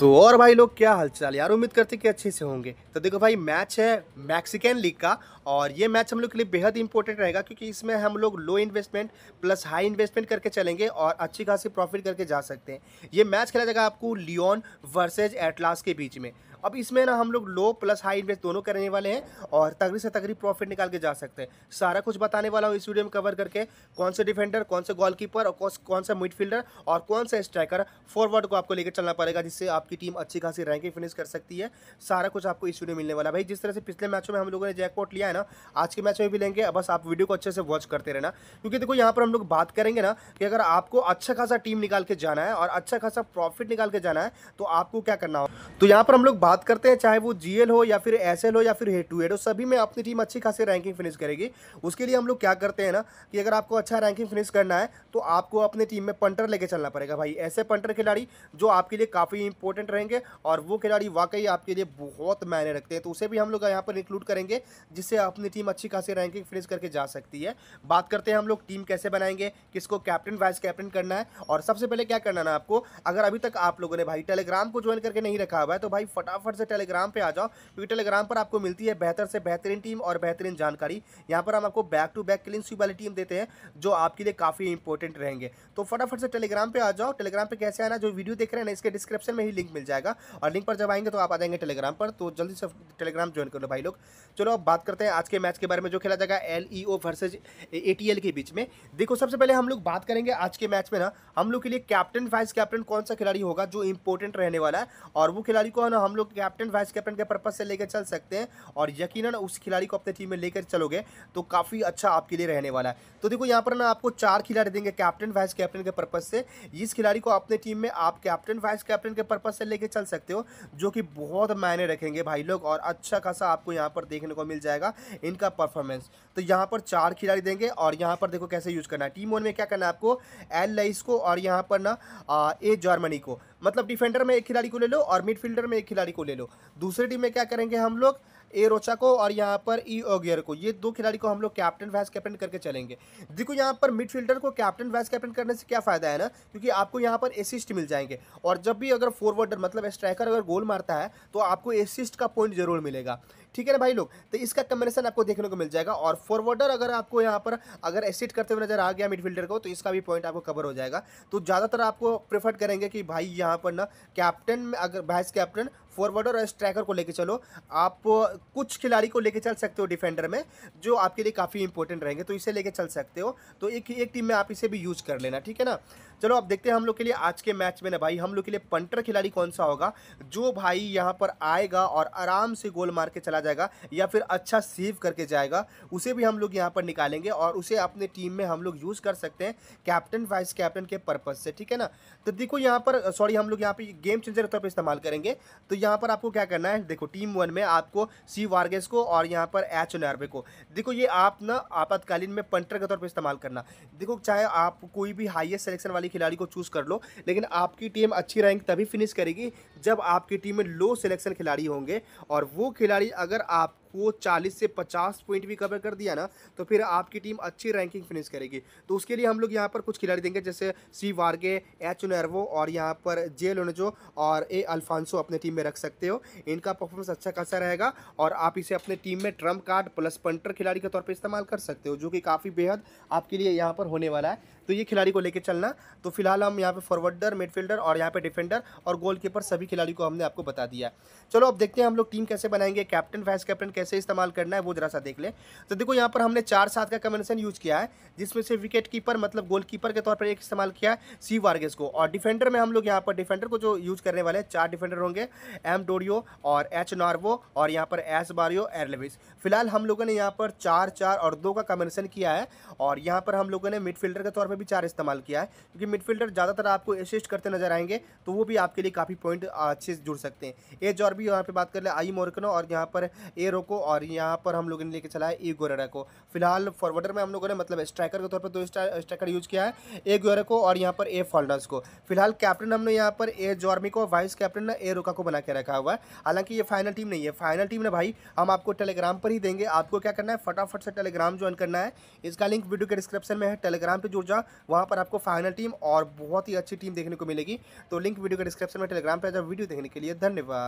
तो और भाई लोग क्या हालचाल यार उम्मीद करते कि अच्छे से होंगे तो देखो भाई मैच है मैक्सिकन लीग का और ये मैच हम लोग के लिए बेहद इंपॉर्टेंट रहेगा क्योंकि इसमें हम लोग low investment plus high investment करके चलेंगे और अच्छी खासी प्रॉफिट करके जा सकते हैं ये मैच खेला जाएगा आपको लियोन वर्सेज एटलास के बीच में अब इसमें ना हम लोग लो प्लस हाई इन्वेस्ट दोनों करने वाले हैं और तगड़ी से तगड़ी प्रॉफिट निकाल के जा सकते हैं सारा कुछ बताने वाला हूँ इस वीडियो में कवर करके कौन से डिफेंडर कौन से गोलकीपर और कौन सा मिडफील्डर और कौन सा स्ट्राइकर फॉरवर्ड को आपको लेकर चलना पड़ेगा जिससे आपकी टीम अच्छी खासी रैंकिंग फिनिश कर सकती है सारा कुछ आपको इस वीडियो मिलने वाला भाई जिस तरह से पिछले मैचों में हम लोगों ने जैकपॉट लिया है ना आज के मैच में भी लेंगे बस आप वीडियो को अच्छे से वॉच करते रहना क्योंकि देखो यहाँ पर हम लोग बात करेंगे ना कि अगर आपको अच्छा खासा टीम निकाल के जाना है और अच्छा खासा प्रॉफिट निकाल के जाना है तो आपको क्या करना हो तो यहाँ पर हम लोग बात बात करते हैं चाहे वो जीएल हो या फिर एसएल हो या फिर हेड टू हेड हो सभी में अपनी टीम अच्छी खासी रैंकिंग फिनिश करेगी उसके लिए हम लोग क्या करते हैं ना कि अगर आपको अच्छा रैंकिंग फिनिश करना है तो आपको अपनी टीम में पंटर लेके चलना पड़ेगा भाई ऐसे पंटर खिलाड़ी जो आपके लिए काफ़ी इंपॉर्टेंट रहेंगे और वो खिलाड़ी वाकई आपके लिए बहुत मायने रखते हैं तो उसे भी हम लोग यहाँ पर इंक्लूड करेंगे जिससे अपनी टीम अच्छी खासी रैंकिंग फिनिश करके जा सकती है बात करते हैं हम लोग टीम कैसे बनाएंगे किसको कैप्टन वाइस कैप्टन करना है और सबसे पहले क्या करना ना आपको अगर अभी तक आप लोगों ने भाई टेलीग्राम को ज्वाइन करके नहीं रखा हुआ है तो भाई फटाफट फटाफट से टेलीग्राम पर आ जाओ क्योंकि टेलीग्राम पर आपको मिलती है बेहतर से बेहतरीन टीम और बेहतरीन जानकारी यहाँ पर हम आपको back to back clean sweep वाली टीम देते हैं जो आपके लिए काफ़ी इंपॉर्टेंट रहेंगे तो फटाफट से टेलीग्राम पर आ जाओ टेलीग्राम पर कैसे आना जो वीडियो देख रहे हैं ना इसके डिस्क्रिप्शन में ही लिंक मिल जाएगा और लिंक पर जब आएंगे तो आप आ जाएंगे टेलीग्राम पर तो जल्दी से टेलीग्राम ज्वाइन कर लो भाई लोग चलो अब बात करते हैं आज के मैच के बारे में जो खेला जाएगा L E O versus A T L के बीच में देखो सबसे पहले हम लोग बात करेंगे आज के मैच में ना हम लोग के लिए कैप्टन वाइस कैप्टन कौन सा खिलाड़ी होगा जो इंपॉर्टेंट रहने वाला है और वो खिलाड़ी को ना हम लोग कैप्टन वाइस कैप्टन के पर्पज से लेकर चल सकते हैं और यकीन उस खिलाड़ी को अपने टीम में लेकर चलोगे तो काफ़ी अच्छा आपके लिए रहने वाला है तो देखो यहाँ पर ना आपको चार खिलाड़ी देंगे कैप्टन वाइस कैप्टन के पर्पज से इस खिलाड़ी को अपने टीम में आप कैप्टन वाइस कैप्टन के पर्पज से लेकर चल सकते हो जो कि बहुत मायने रखेंगे भाई लोग और अच्छा खासा आपको यहाँ पर देखने को मिल जाएगा इनका परफॉर्मेंस तो यहाँ पर चार खिलाड़ी देंगे और यहाँ पर देखो कैसे यूज़ करना है टीम वन में क्या करना है आपको एल लाइस को और यहाँ पर ना ए जर्मनी को मतलब डिफेंडर में एक खिलाड़ी को ले लो और मिडफील्डर में एक खिलाड़ी को ले लो दूसरी टीम में क्या करेंगे हम लोग ए रोचा को और यहाँ पर ई ओगियर को ये दो खिलाड़ी को हम लोग कैप्टन वाइस कैप्टन करके चलेंगे देखो यहाँ पर मिडफील्डर को कैप्टन वाइस कैप्टन करने से क्या फ़ायदा है ना क्योंकि आपको यहाँ पर असिस्ट मिल जाएंगे और जब भी अगर फॉरवर्डर मतलब स्ट्राइकर अगर गोल मारता है तो आपको असिस्ट का पॉइंट जरूर मिलेगा ठीक है ना भाई लोग तो इसका कम्बिनेशन आपको देखने को मिल जाएगा और फॉरवर्डर अगर आपको यहाँ पर अगर एसिट करते हुए नजर आ गया मिडफील्डर को तो इसका भी पॉइंट आपको कवर हो जाएगा तो ज़्यादातर आपको प्रेफर करेंगे कि भाई यहाँ पर ना कैप्टन अगर वाइस कैप्टन फॉरवर्डर और स्ट्राइकर को लेकर चलो आप कुछ खिलाड़ी को लेकर चल सकते हो डिफेंडर में जो आपके लिए काफ़ी इंपॉर्टेंट रहेंगे तो इसे लेके चल सकते हो तो एक एक टीम में आप इसे भी यूज कर लेना ठीक है ना चलो अब देखते हैं हम लोग के लिए आज के मैच में ना भाई हम लोग के लिए पंटर खिलाड़ी कौन सा होगा जो भाई यहाँ पर आएगा और आराम से गोल मार के चला जाएगा या फिर अच्छा सेव करके जाएगा उसे भी हम लोग यहाँ पर निकालेंगे और उसे अपने टीम में हम लोग यूज़ कर सकते हैं कैप्टन वाइस कैप्टन के पर्पज़ से ठीक है ना तो देखो यहाँ पर सॉरी हम लोग यहाँ पर गेम चेंजर के तौर पर इस्तेमाल करेंगे तो यहाँ पर आपको क्या करना है देखो टीम वन में आपको सी वार्गेस को और यहाँ पर एच नर्वे को देखो ये आप ना आपातकालीन में पंटर के तौर पर इस्तेमाल करना देखो चाहे आप कोई भी हाइएस्ट सेलेक्शन वाली वाली खिलाड़ी को चूज़ कर लो लेकिन आपकी टीम अच्छी रैंक तभी फिनिश करेगी जब आपकी टीम में लो सिलेक्शन खिलाड़ी होंगे और वो खिलाड़ी अगर आप को 40 से 50 पॉइंट भी कवर कर दिया ना तो फिर आपकी टीम अच्छी रैंकिंग फिनिश करेगी तो उसके लिए हम लोग यहाँ पर कुछ खिलाड़ी देंगे जैसे सी वार्गे एच नर्वो और यहाँ पर जे लोनजो और ए अल्फांसो अपने टीम में रख सकते हो इनका परफॉर्मेंस अच्छा खासा रहेगा और आप इसे अपने टीम में ट्रम्प कार्ड प्लस पंटर खिलाड़ी के तौर पर इस्तेमाल कर सकते हो जो कि काफ़ी बेहद आपके लिए यहाँ पर होने वाला है तो ये खिलाड़ी को लेकर चलना तो फिलहाल हम यहाँ पे फॉरवर्डर मिडफील्डर और यहाँ पे डिफेंडर और गोलकीपर सभी खिलाड़ी को हमने आपको बता दिया चलो अब देखते हैं हम लोग टीम कैसे बनाएंगे कैप्टन वाइस कैप्टन कैसे इस्तेमाल करना है वो जरा सा देख लें तो देखो यहाँ पर हमने चार सात का कम्बिनेशन यूज़ किया है जिसमें से विकेट कीपर मतलब गोल कीपर के तौर पर एक इस्तेमाल किया है सी वार्गेस को और डिफेंडर में हम लोग यहाँ पर डिफेंडर को जो यूज़ करने वाले हैं चार डिफेंडर होंगे एम डोरियो और एच नार्वो और यहाँ पर एस बारियो एरलेविस फिलहाल हम लोगों ने यहाँ पर चार चार और दो का कम्बिनेशन किया है और यहाँ पर हम लोगों ने मिडफील्डर के तौर पर भी चार इस्तेमाल किया है क्योंकि मिडफील्डर ज़्यादातर आपको असिस्ट करते नजर आएंगे तो वो भी आपके लिए काफ़ी पॉइंट अच्छे से जुड़ सकते हैं ए जॉर्बी यहाँ पर बात कर ले आई मोरकनो और यहाँ पर ए को और यहाँ पर हम लोगों ने लेके चला है ई गोरेरा को फिलहाल फॉरवर्डर में हम लोगों ने मतलब स्ट्राइकर के तौर पर दो स्ट्राइकर यूज़ किया है ए गोरेरा को और यहाँ पर ए फॉल्डर्स को फिलहाल कैप्टन हमने यहाँ पर ए जॉर्मी को वाइस कैप्टन ए रोका को बना के रखा हुआ है हालांकि ये फाइनल टीम नहीं है फाइनल टीम ने भाई हम आपको टेलीग्राम पर ही देंगे आपको क्या करना है फटाफट से टेलीग्राम ज्वाइन करना है इसका लिंक वीडियो के डिस्क्रिप्शन में है टेलीग्राम पर जुड़ जाओ वहाँ पर आपको फाइनल टीम और बहुत ही अच्छी टीम देखने को मिलेगी तो लिंक वीडियो के डिस्क्रिप्शन में टेलीग्राम पर जाओ वीडियो देखने के लिए धन्यवाद